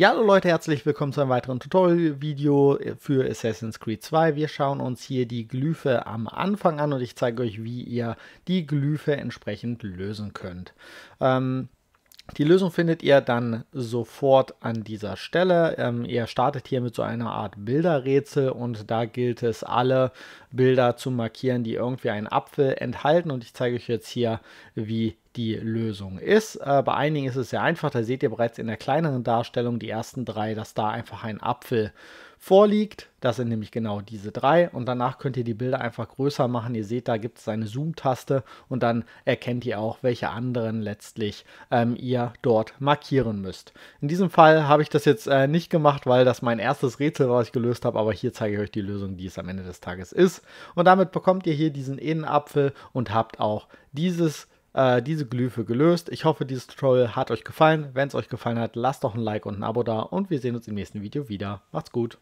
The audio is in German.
Ja, hallo Leute, herzlich willkommen zu einem weiteren Tutorial-Video für Assassin's Creed 2. Wir schauen uns hier die Glyphe am Anfang an und ich zeige euch, wie ihr die Glyphe entsprechend lösen könnt. Ähm, die Lösung findet ihr dann sofort an dieser Stelle. Ähm, ihr startet hier mit so einer Art Bilderrätsel und da gilt es, alle Bilder zu markieren, die irgendwie einen Apfel enthalten. Und ich zeige euch jetzt hier, wie die Lösung ist. Äh, bei einigen ist es sehr einfach. Da seht ihr bereits in der kleineren Darstellung die ersten drei, dass da einfach ein Apfel äh, vorliegt. Das sind nämlich genau diese drei. Und danach könnt ihr die Bilder einfach größer machen. Ihr seht, da gibt es eine Zoom-Taste und dann erkennt ihr auch, welche anderen letztlich ähm, ihr dort markieren müsst. In diesem Fall habe ich das jetzt äh, nicht gemacht, weil das mein erstes Rätsel war, was ich gelöst habe. Aber hier zeige ich euch die Lösung, die es am Ende des Tages ist. Und damit bekommt ihr hier diesen Innenapfel und habt auch dieses äh, diese Glyphe gelöst. Ich hoffe, dieses Tutorial hat euch gefallen. Wenn es euch gefallen hat, lasst doch ein Like und ein Abo da und wir sehen uns im nächsten Video wieder. Macht's gut!